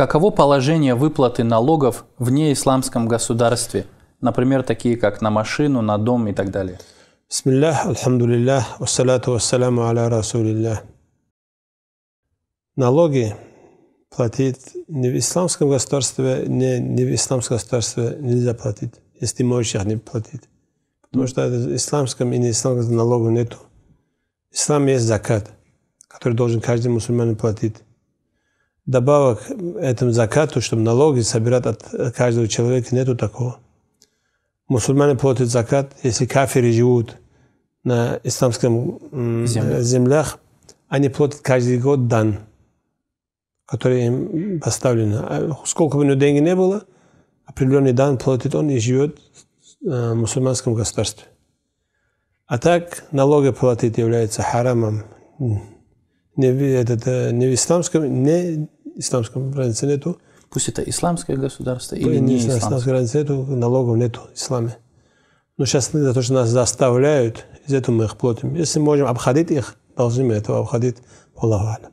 Каково положение выплаты налогов в неисламском государстве, например, такие как на машину, на дом и так далее? Бисмиллах, альхамдулиллах, вассалату вассаламу аля расулиллах. Налоги платить не в исламском государстве, не, не в исламском государстве нельзя платить, если ты можешь их не платить. Потому что в исламском и не исламском налогов нету. Ислам есть закат, который должен каждый мусульманин платить добавок этому закату, чтобы налоги собирать от каждого человека, нету такого. Мусульмане платят закат, если кафиры живут на исламском землях, землях они платят каждый год дан, который им поставлено. А сколько бы у него денег не было, определенный дан платит он и живет в мусульманском государстве. А так налоги платить является харамом не, этот, э, не в исламском, не исламском границе нету. Пусть это исламское государство или не, не исламское. исламское границе нету, налогов нету в исламе. Но сейчас за то, что нас заставляют, из этого мы их платим. Если можем обходить их, должны мы этого обходить. Аллаху